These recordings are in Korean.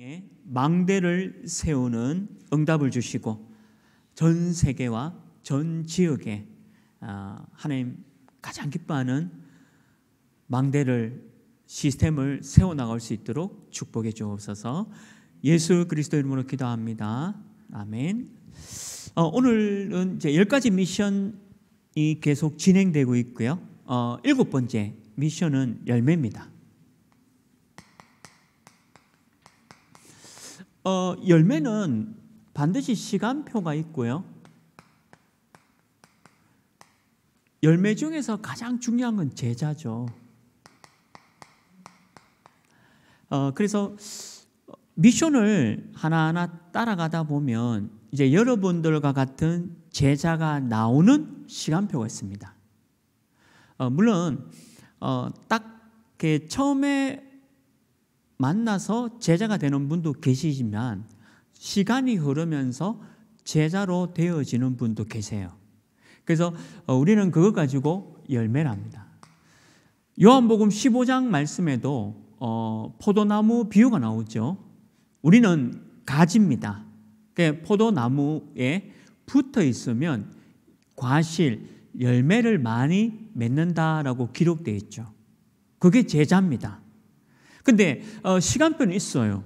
예, 망대를 세우는 응답을 주시고 전 세계와 전 지역에 아, 하나님 가장 기뻐하는 망대를 시스템을 세워 나갈 수 있도록 축복해 주옵소서. 예수 그리스도 이름으로 기도합니다. 아멘. 어, 오늘은 이제 열 가지 미션이 계속 진행되고 있고요. 어, 일곱 번째 미션은 열매입니다. 어, 열매는 반드시 시간표가 있고요. 열매 중에서 가장 중요한 건 제자죠. 어, 그래서 미션을 하나하나 따라가다 보면 이제 여러분들과 같은 제자가 나오는 시간표가 있습니다. 어, 물론 어, 딱 그 처음에 만나서 제자가 되는 분도 계시지만 시간이 흐르면서 제자로 되어지는 분도 계세요. 그래서 어, 우리는 그것 가지고 열매랍니다. 요한복음 15장 말씀에도 어, 포도나무 비유가 나오죠. 우리는 가지입니다. 그러니까 포도나무에 붙어 있으면 과실, 열매를 많이 맺는다라고 기록되 어 있죠. 그게 제자입니다. 근데 어, 시간표는 있어요.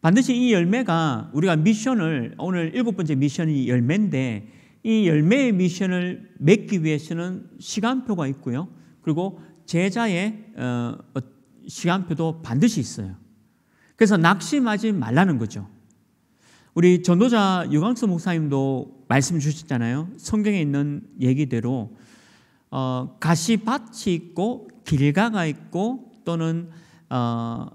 반드시 이 열매가 우리가 미션을 오늘 일곱 번째 미션이 열매인데 이 열매의 미션을 맺기 위해서는 시간표가 있고요. 그리고 제자의 어, 어, 시간표도 반드시 있어요. 그래서 낙심하지 말라는 거죠. 우리 전도자 유광수 목사님도 말씀 주셨잖아요. 성경에 있는 얘기대로 어, 가시밭이 있고 길가가 있고 또는 어,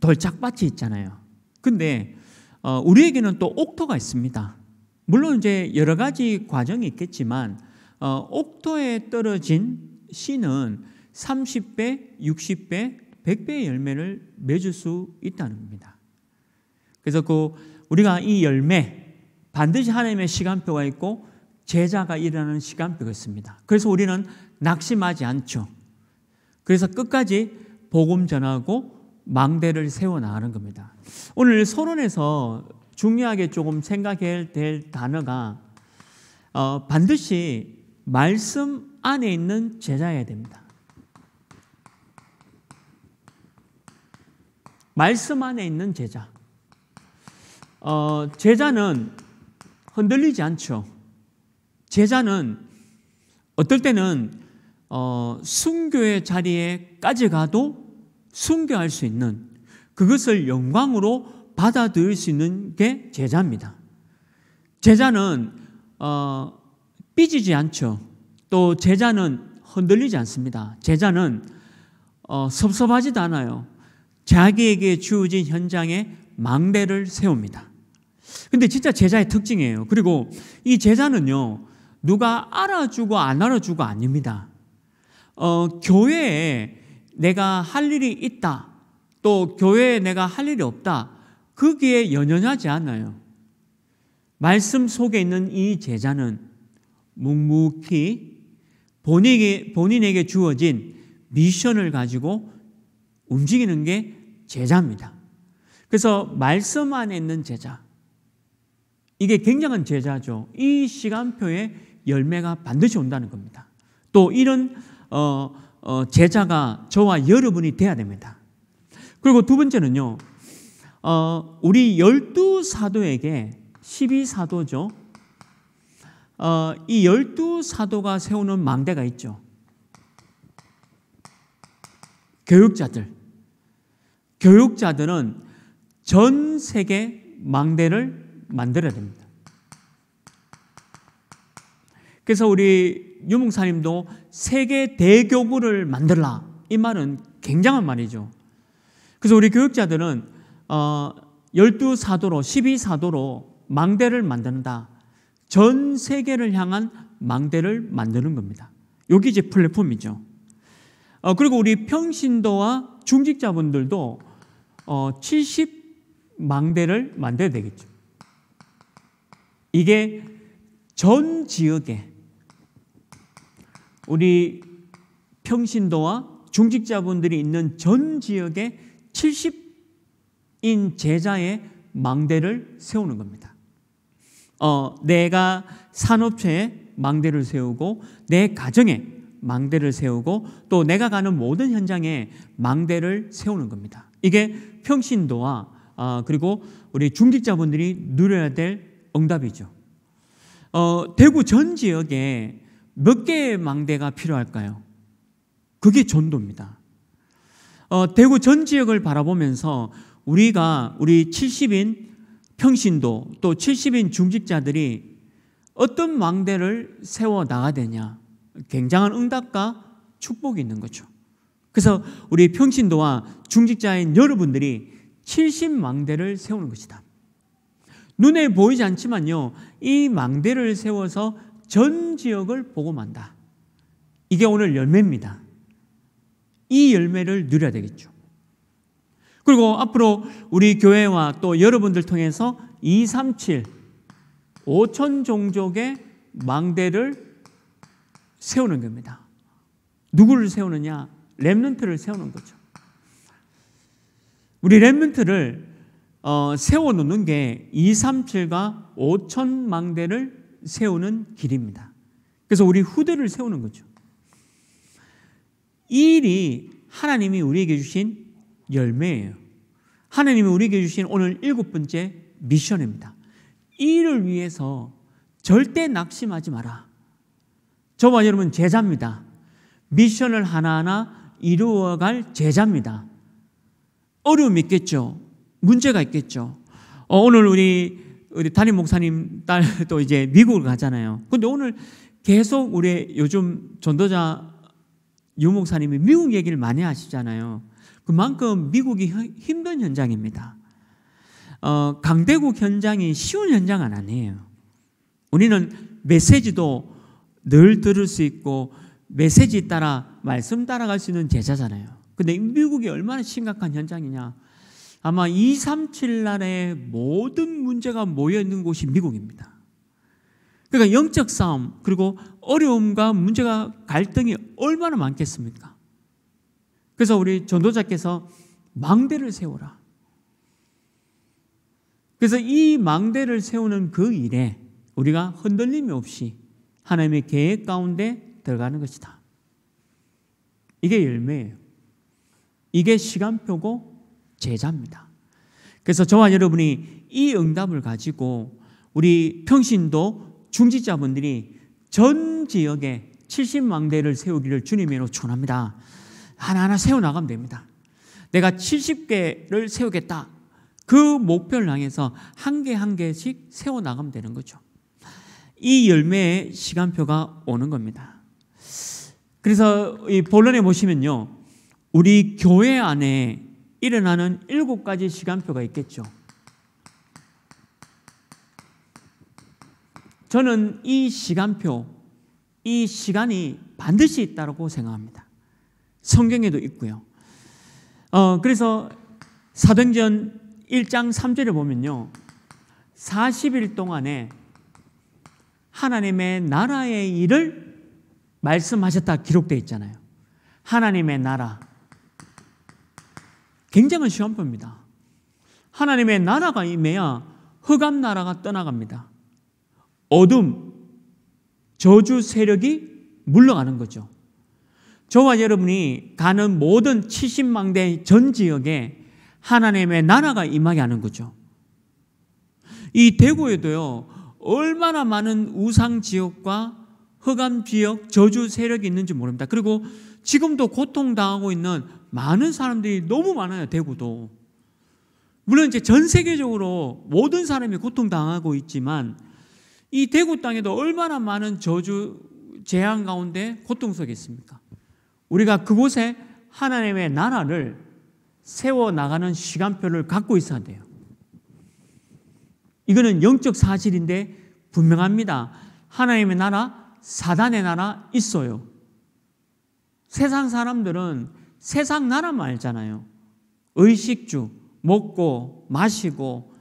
돌짝밭이 있잖아요. 근데 어, 우리에게는 또 옥토가 있습니다. 물론 이제 여러 가지 과정이 있겠지만 어, 옥토에 떨어진 씨는 30배, 60배, 100배의 열매를 맺을 수 있다는 겁니다. 그래서 그 우리가 이 열매 반드시 하나님의 시간표가 있고 제자가 일하는 시간표가 있습니다. 그래서 우리는 낙심하지 않죠. 그래서 끝까지 복음 전하고 망대를 세워 나가는 겁니다. 오늘 서론에서 중요하게 조금 생각해야 될 단어가 어, 반드시 말씀 안에 있는 제자야 됩니다. 말씀 안에 있는 제자. 어, 제자는 흔들리지 않죠. 제자는 어떨 때는 어, 순교의 자리에까지 가도 순교할 수 있는 그것을 영광으로 받아들일 수 있는 게 제자입니다. 제자는 어, 삐지지 않죠. 또 제자는 흔들리지 않습니다. 제자는 어, 섭섭하지도 않아요. 자기에게 주어진 현장에 망대를 세웁니다. 근데 진짜 제자의 특징이에요. 그리고 이 제자는요, 누가 알아주고 안 알아주고 아닙니다. 어, 교회에 내가 할 일이 있다. 또 교회에 내가 할 일이 없다. 거기에 그 연연하지 않아요. 말씀 속에 있는 이 제자는 묵묵히 본인에게, 본인에게 주어진 미션을 가지고 움직이는 게 제자입니다. 그래서 말씀 안에 있는 제자. 이게 굉장한 제자죠. 이 시간표에 열매가 반드시 온다는 겁니다. 또 이런 어, 어, 제자가 저와 여러분이 돼야 됩니다. 그리고 두 번째는요. 어, 우리 열두 사도에게 12 사도죠. 어, 이 열두 사도가 세우는 망대가 있죠. 교육자들. 교육자들은 전 세계 망대를 만들어야 됩니다. 그래서 우리 유목사님도 세계 대교구를 만들라 이 말은 굉장한 말이죠. 그래서 우리 교육자들은 어, 12사도로 12사도로 망대를 만든다. 전 세계를 향한 망대를 만드는 겁니다. 여기 이제 플랫폼이죠. 어, 그리고 우리 평신도와 중직자분들도 어, 70망대를 만들어야 되겠죠. 이게 전 지역에 우리 평신도와 중직자분들이 있는 전 지역에 70인 제자의 망대를 세우는 겁니다. 어, 내가 산업체에 망대를 세우고 내 가정에 망대를 세우고 또 내가 가는 모든 현장에 망대를 세우는 겁니다. 이게 평신도와 어, 그리고 우리 중직자분들이 누려야 될 응답이죠. 어, 대구 전 지역에 몇 개의 망대가 필요할까요? 그게 전도입니다. 어, 대구 전 지역을 바라보면서 우리가 우리 70인 평신도 또 70인 중직자들이 어떤 망대를 세워 나가 되냐 굉장한 응답과 축복이 있는 거죠. 그래서 우리 평신도와 중직자인 여러분들이 70망대를 세우는 것이다. 눈에 보이지 않지만요, 이 망대를 세워서 전 지역을 복음한다. 이게 오늘 열매입니다. 이 열매를 누려야 되겠죠. 그리고 앞으로 우리 교회와 또 여러분들 통해서 237 5천 종족의 망대를 세우는 겁니다. 누구를 세우느냐? 렘넌트를 세우는 거죠. 우리 렘넌트를 어, 세워 놓는 게 237과 5천 망대를 세우는 길입니다. 그래서 우리 후대를 세우는 거죠. 이 일이 하나님이 우리에게 주신 열매예요. 하나님이 우리에게 주신 오늘 일곱 번째 미션입니다. 이 일을 위해서 절대 낙심하지 마라. 저와 여러분 제자입니다. 미션을 하나하나 이루어갈 제자입니다. 어려움이 있겠죠. 문제가 있겠죠. 어, 오늘 우리 우리 담임 목사님 딸도 이제 미국을 가잖아요. 근데 오늘 계속 우리 요즘 전도자 유 목사님이 미국 얘기를 많이 하시잖아요. 그만큼 미국이 힘든 현장입니다. 어, 강대국 현장이 쉬운 현장은 아니에요. 우리는 메시지도 늘 들을 수 있고 메시지 따라 말씀 따라갈 수 있는 제자잖아요. 근데 미국이 얼마나 심각한 현장이냐. 아마 2, 3, 7날에 모든 문제가 모여 있는 곳이 미국입니다. 그러니까 영적 싸움 그리고 어려움과 문제가 갈등이 얼마나 많겠습니까? 그래서 우리 전도자께서 망대를 세워라. 그래서 이 망대를 세우는 그 일에 우리가 흔들림이 없이 하나님의 계획 가운데 들어가는 것이다. 이게 열매예요. 이게 시간표고 제자입니다. 그래서 저와 여러분이 이 응답을 가지고 우리 평신도 중지자분들이전 지역에 70만 대를 세우기를 주님의 로 촌합니다. 하나하나 세워나가면 됩니다. 내가 70개를 세우겠다. 그 목표를 향해서 한 개한 한 개씩 세워나가면 되는 거죠. 이 열매의 시간표가 오는 겁니다. 그래서 이 본론에 보시면요. 우리 교회 안에 일어나는 일곱 가지 시간표가 있겠죠. 저는 이 시간표, 이 시간이 반드시 있다고 생각합니다. 성경에도 있고요. 어, 그래서 사도전 1장 3절에 보면요. 40일 동안에 하나님의 나라의 일을 말씀하셨다 기록되어 있잖아요. 하나님의 나라, 굉장한 시험표입니다. 하나님의 나라가 임해야 흑암 나라가 떠나갑니다. 어둠, 저주 세력이 물러가는 거죠. 저와 여러분이 가는 모든 70망대 전 지역에 하나님의 나라가 임하게 하는 거죠. 이 대구에도요, 얼마나 많은 우상 지역과 흑암 지역, 저주 세력이 있는지 모릅니다. 그리고 지금도 고통당하고 있는 많은 사람들이 너무 많아요, 대구도. 물론 이제 전 세계적으로 모든 사람이 고통당하고 있지만 이 대구 땅에도 얼마나 많은 저주 재앙 가운데 고통 속에 있습니까? 우리가 그곳에 하나님의 나라를 세워 나가는 시간표를 갖고 있어야 돼요. 이거는 영적 사실인데 분명합니다. 하나님의 나라, 사단의 나라 있어요. 세상 사람들은 세상 나라 말잖아요. 의식주 먹고 마시고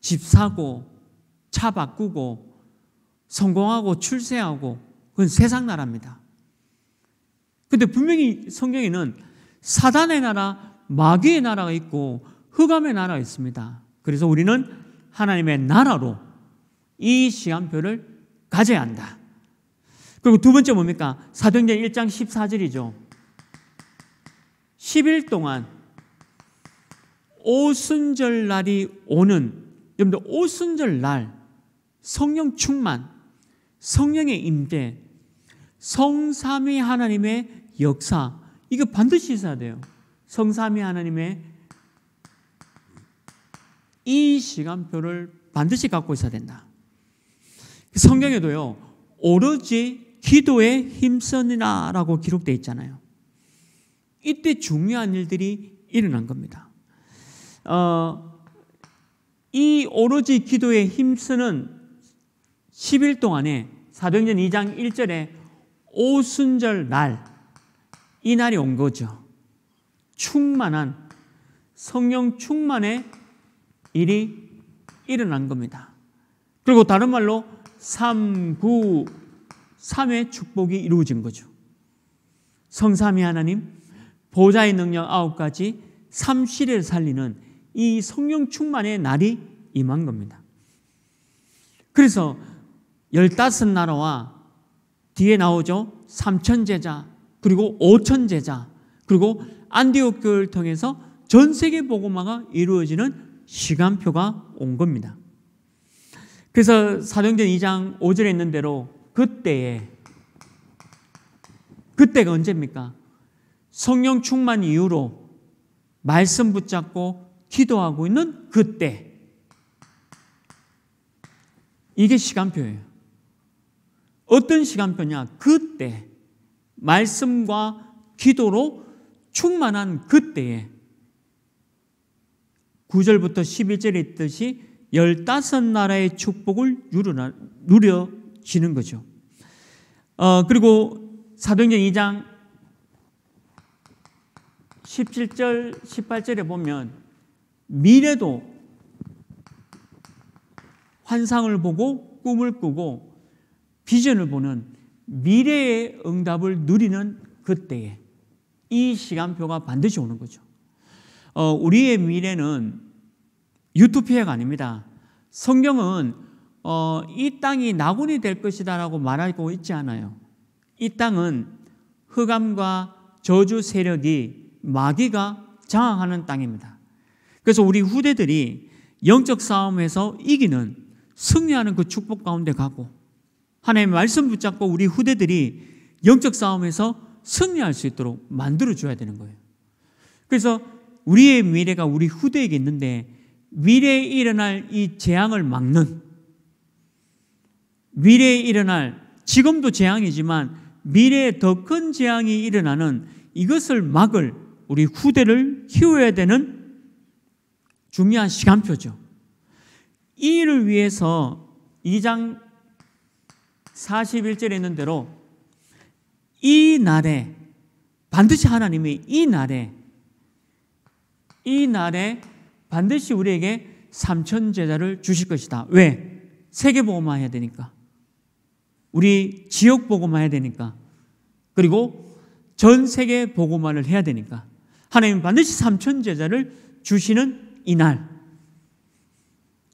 집 사고 차 바꾸고 성공하고 출세하고 그건 세상 나라입니다. 근데 분명히 성경에는 사단의 나라, 마귀의 나라가 있고 흑암의 나라가 있습니다. 그래서 우리는 하나님의 나라로 이 시간표를 가져야 한다. 그리고 두 번째 뭡니까? 사도행전 1장 14절이죠. 10일 동안 오순절 날이 오는 여러분들 오순절 날 성령 충만, 성령의 임대 성삼위 하나님의 역사 이거 반드시 있어야 돼요. 성삼위 하나님의 이 시간표를 반드시 갖고 있어야 된다. 성경에도요. 오로지 기도에 힘쓰니라라고 기록되어 있잖아요. 이때 중요한 일들이 일어난 겁니다. 어, 이 오로지 기도에 힘쓰는 10일 동안에 사도행전 2장 1절에 오순절 날, 이 날이 온 거죠. 충만한 성령 충만의 일이 일어난 겁니다. 그리고 다른 말로 3, 9, 3의 축복이 이루어진 거죠. 성삼위 하나님, 보좌의 능력 아홉 가지 삼실를 살리는 이 성령 충만의 날이 임한 겁니다. 그래서 열다섯 나라와 뒤에 나오죠. 삼천 제자 그리고 오천 제자 그리고 안디옥 교를 통해서 전 세계 복음화가 이루어지는 시간표가 온 겁니다. 그래서 사도행전 2장 5절에 있는 대로 그때에 그때가 언제입니까? 성령 충만 이후로 말씀 붙잡고 기도하고 있는 그때 이게 시간표예요. 어떤 시간표냐? 그때 말씀과 기도로 충만한 그때에 9절부터 11절에 있듯이 15나라의 축복을 누려지는 거죠. 어, 그리고 사도행전 2장 17절, 18절에 보면 미래도 환상을 보고 꿈을 꾸고 비전을 보는 미래의 응답을 누리는 그때에 이 시간표가 반드시 오는 거죠. 어, 우리의 미래는 유토피아가 아닙니다. 성경은 어, 이 땅이 낙원이 될 것이다라고 말하고 있지 않아요. 이 땅은 흑암과 저주 세력이 마귀가 장악하는 땅입니다. 그래서 우리 후대들이 영적 싸움에서 이기는 승리하는 그 축복 가운데 가고 하나님의 말씀 붙잡고 우리 후대들이 영적 싸움에서 승리할 수 있도록 만들어 줘야 되는 거예요. 그래서 우리의 미래가 우리 후대에게 있는데 미래에 일어날 이 재앙을 막는 미래에 일어날 지금도 재앙이지만 미래에 더 큰 재앙이 일어나는 이것을 막을 우리 후대를 키워야 되는 중요한 시간표죠. 이 일을 위해서 2장 41절에 있는 대로 이 날에 반드시 하나님이 이 날에 이 날에 반드시 우리에게 삼천 제자를 주실 것이다. 왜? 세계 보고만 해야 되니까. 우리 지역 보고만 해야 되니까. 그리고 전 세계 보고만을 해야 되니까. 하나님 반드시 삼천 제자를 주시는 이날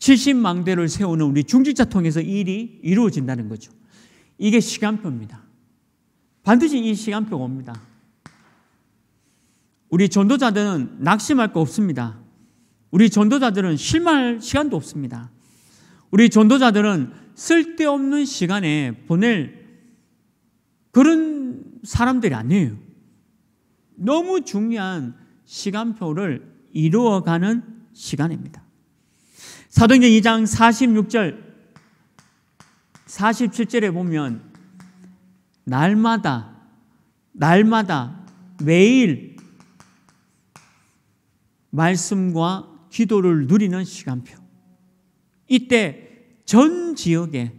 70망대를 세우는 우리 중직자 통해서 일이 이루어진다는 거죠. 이게 시간표입니다. 반드시 이 시간표가 옵니다. 우리 전도자들은 낙심할 거 없습니다. 우리 전도자들은 실망할 시간도 없습니다. 우리 전도자들은 쓸데없는 시간에 보낼 그런 사람들이 아니에요. 너무 중요한 시간표를 이루어가는 시간입니다. 사도행전 2장 46절 47절에 보면 날마다 날마다 매일 말씀과 기도를 누리는 시간표. 이때 전 지역에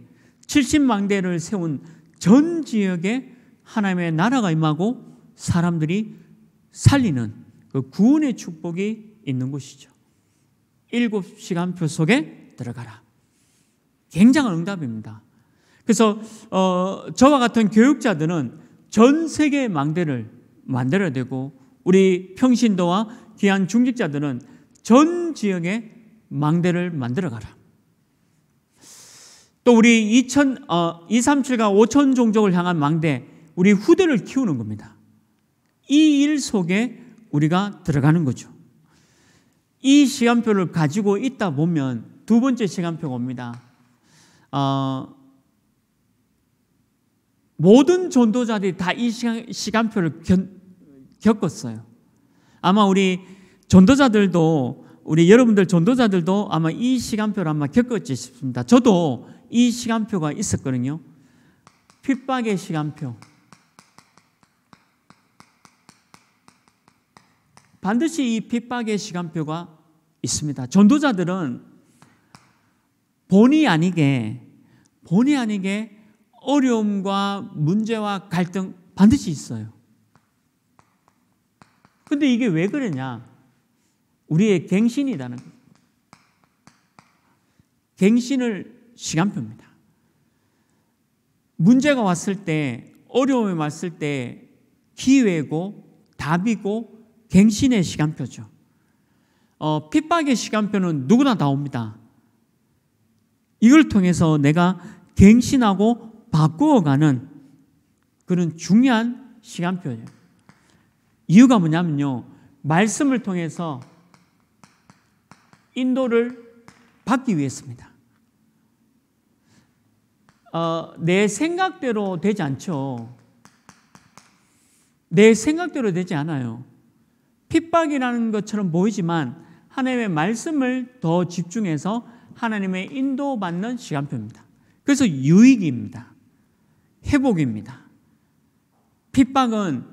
70만 대를 세운 전 지역에 하나님의 나라가 임하고 사람들이 살리는 그 구원의 축복이 있는 곳이죠. 일곱 시간표 속에 들어가라. 굉장한 응답입니다. 그래서 어, 저와 같은 교육자들은 전 세계 망대를 만들어야 되고 우리 평신도와 귀한 중직자들은 전 지역에 망대를 만들어가라. 또 우리 2천, 어, 237과 5천 종족을 향한 망대, 우리 후대를 키우는 겁니다. 이일 속에 우리가 들어가는 거죠. 이 시간표를 가지고 있다 보면 두 번째 시간표가 옵니다. 어, 모든 전도자들이 다 이 시간, 시간표를 견, 겪었어요. 아마 우리 전도자들도 우리 여러분들 전도자들도 아마 이 시간표를 아마 겪었지 싶습니다. 저도 이 시간표가 있었거든요. 핍박의 시간표. 반드시 이 핍박의 시간표가 있습니다. 전도자들은 본의 아니게 본의 아니게 어려움과 문제와 갈등 반드시 있어요. 근데 이게 왜 그러냐? 우리의 갱신이라는 갱신을 시간표입니다. 문제가 왔을 때, 어려움이 왔을 때 기회고 답이고 갱신의 시간표죠. 어, 핍박의 시간표는 누구나 나옵니다. 이걸 통해서 내가 갱신하고 바꾸어가는 그런 중요한 시간표예요. 이유가 뭐냐면요. 말씀을 통해서 인도를 받기 위해서입니다. 어, 내 생각대로 되지 않죠. 내 생각대로 되지 않아요. 핍박이라는 것처럼 보이지만 하나님의 말씀을 더 집중해서 하나님의 인도받는 시간표입니다. 그래서 유익입니다. 회복입니다. 핍박은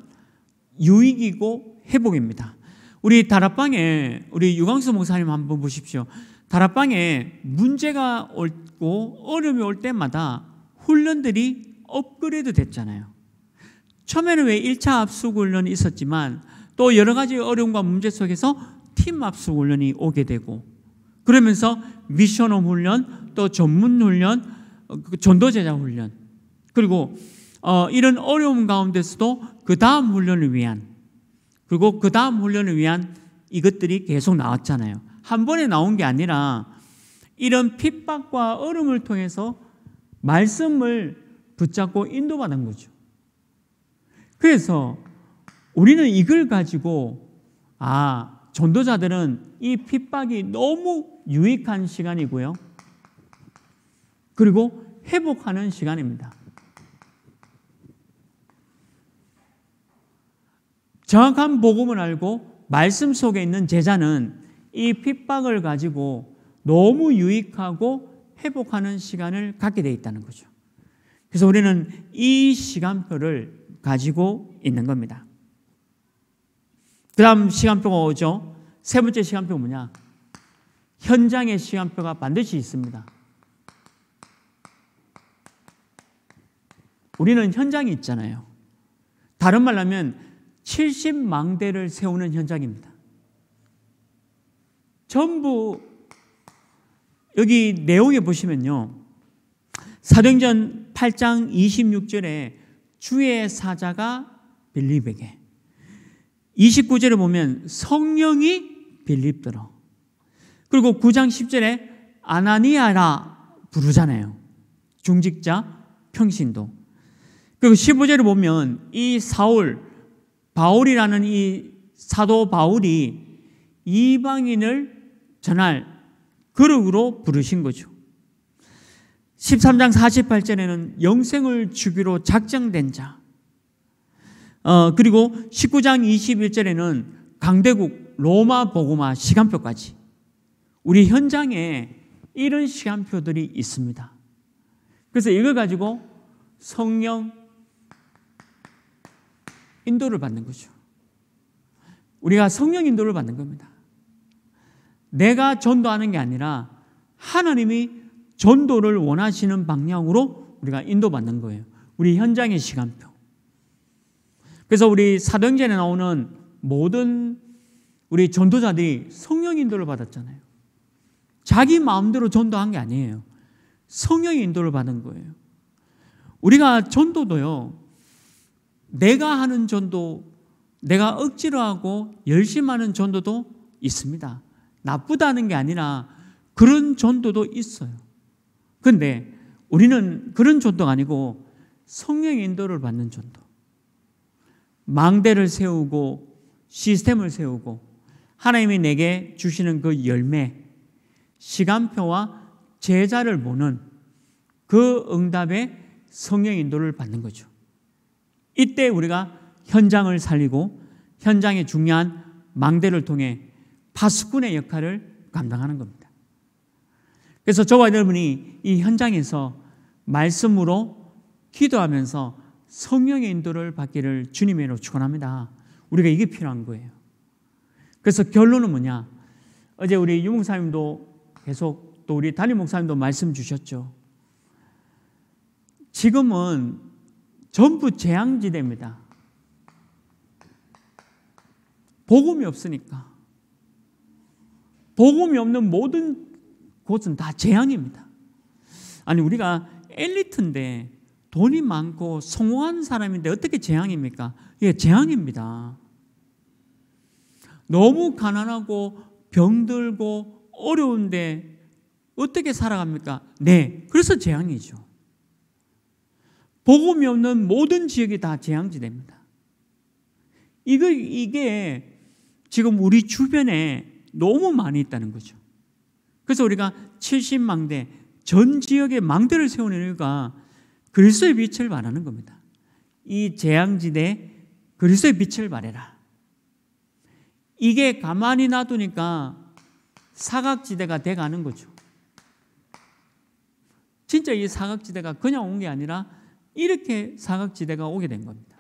유익이고 회복입니다. 우리 다락방에 우리 유광수 목사님 한번 보십시오. 다락방에 문제가 올고 어려움이 올 때마다 훈련들이 업그레이드 됐잖아요. 처음에는 왜 1차 합숙 훈련이 있었지만 또 여러 가지 어려움과 문제 속에서 팀 합숙 훈련이 오게 되고 그러면서 미션홈 훈련 또 전문 훈련 어, 그 전도 제자 훈련 그리고 어, 이런 어려움 가운데서도 그 다음 훈련을 위한 그리고 그 다음 훈련을 위한 이것들이 계속 나왔잖아요. 한 번에 나온 게 아니라 이런 핍박과 어려움을 통해서 말씀을 붙잡고 인도받은 거죠. 그래서 우리는 이걸 가지고 아, 전도자들은 이 핍박이 너무 유익한 시간이고요. 그리고 회복하는 시간입니다. 정확한 복음을 알고 말씀 속에 있는 제자는 이 핍박을 가지고 너무 유익하고 회복하는 시간을 갖게 돼 있다는 거죠. 그래서 우리는 이 시간표를 가지고 있는 겁니다. 그 다음 시간표가 오죠. 세 번째 시간표 뭐냐? 현장의 시간표가 반드시 있습니다. 우리는 현장이 있잖아요. 다른 말로 하면 70만 대를 세우는 현장입니다. 전부 여기 내용에 보시면요. 사도행전 8장 26절에 주의 사자가 빌립에게 29절에 보면 성령이 빌립더라. 그리고 9장 10절에 아나니아라 부르잖아요. 중직자, 평신도. 그리고 15절에 보면 이 사울, 바울이라는 이 사도 바울이 이방인을 전할 그룹으로 부르신 거죠. 13장 48절에는 영생을 주기로 작정된 자. 어, 그리고 19장 21절에는 강대국 로마 보고마 시간표까지 우리 현장에 이런 시간표들이 있습니다. 그래서 이걸 가지고 성령 인도를 받는 거죠. 우리가 성령 인도를 받는 겁니다. 내가 전도하는 게 아니라 하나님이 전도를 원하시는 방향으로 우리가 인도받는 거예요. 우리 현장의 시간표. 그래서 우리 사도행전에 나오는 모든 우리 전도자들이 성령 인도를 받았잖아요. 자기 마음대로 전도한 게 아니에요. 성령 인도를 받은 거예요. 우리가 전도도요. 내가 하는 전도, 내가 억지로 하고 열심히 하는 전도도 있습니다. 나쁘다는 게 아니라 그런 전도도 있어요. 그런데 우리는 그런 전도가 아니고 성령 인도를 받는 전도. 망대를 세우고 시스템을 세우고 하나님이 내게 주시는 그 열매, 시간표와 제자를 보는 그 응답의 성령 인도를 받는 거죠. 이때 우리가 현장을 살리고 현장의 중요한 망대를 통해 파수꾼의 역할을 감당하는 겁니다. 그래서 저와 여러분이 이 현장에서 말씀으로 기도하면서 성령의 인도를 받기를 주님으로 축원합니다. 우리가 이게 필요한 거예요. 그래서 결론은 뭐냐? 어제 우리 유목사님도 계속 또 우리 담임 목사님도 말씀 주셨죠. 지금은 전부 재앙지대입니다. 복음이 없으니까. 복음이 없는 모든 곳은 다 재앙입니다. 아니 우리가 엘리트인데 돈이 많고 성공한 사람인데 어떻게 재앙입니까? 예, 재앙입니다. 너무 가난하고 병들고 어려운데 어떻게 살아갑니까? 네. 그래서 재앙이죠. 복음이 없는 모든 지역이 다 재앙지대입니다. 이거, 이게 지금 우리 주변에 너무 많이 있다는 거죠. 그래서 우리가 70망대, 전 지역에 망대를 세우는 이유가 그리스도의 빛을 말하는 겁니다. 이 재앙지대 그리스도의 빛을 말해라. 이게 가만히 놔두니까 사각지대가 돼가는 거죠. 진짜 이 사각지대가 그냥 온 게 아니라 이렇게 사각지대가 오게 된 겁니다.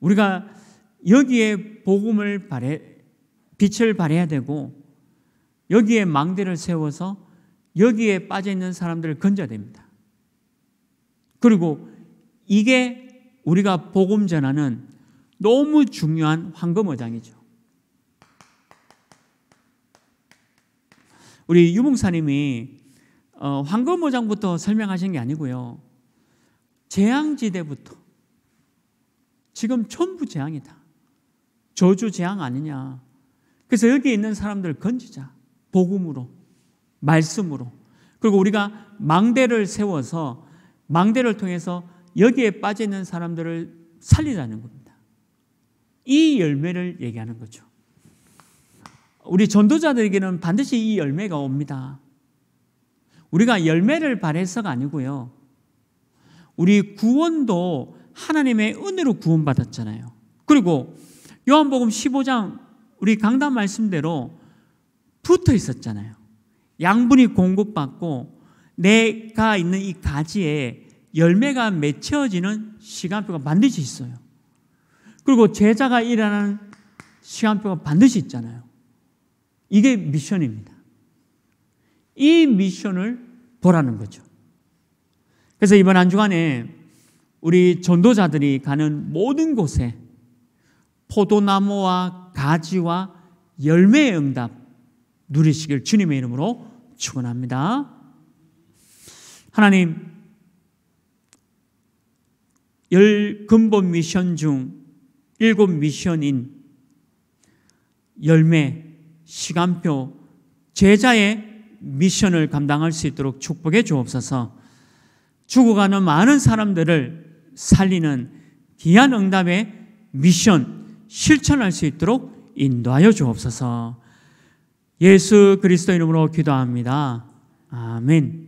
우리가 여기에 복음을 발해, 빛을 발해야 되고 여기에 망대를 세워서 여기에 빠져 있는 사람들을 건져야 됩니다. 그리고 이게 우리가 복음 전하는 너무 중요한 황금어장이죠. 우리 유봉사님이 어, 황금어장부터 설명하신 게 아니고요. 재앙지대부터 지금 전부 재앙이다. 저주 재앙 아니냐. 그래서 여기 있는 사람들 건지자. 복음으로 말씀으로 그리고 우리가 망대를 세워서 망대를 통해서 여기에 빠져 있는 사람들을 살리라는 겁니다. 이 열매를 얘기하는 거죠. 우리 전도자들에게는 반드시 이 열매가 옵니다. 우리가 열매를 바래서가 아니고요. 우리 구원도 하나님의 은혜로 구원받았잖아요. 그리고 요한복음 15장 우리 강단 말씀대로 붙어 있었잖아요. 양분이 공급받고 내가 있는 이 가지에 열매가 맺혀지는 시간표가 반드시 있어요. 그리고 제자가 일하는 시간표가 반드시 있잖아요. 이게 미션입니다. 이 미션을 보라는 거죠. 그래서 이번 한 주간에 우리 전도자들이 가는 모든 곳에 포도나무와 가지와 열매의 응답 누리시길 주님의 이름으로 축원합니다. 하나님, 열 근본 미션 중 일곱 미션인 열매, 시간표, 제자의 미션을 감당할 수 있도록 축복해 주옵소서 죽어가는 많은 사람들을 살리는 귀한 응답의 미션 실천할 수 있도록 인도하여 주옵소서 예수 그리스도 이름으로 기도합니다. 아멘.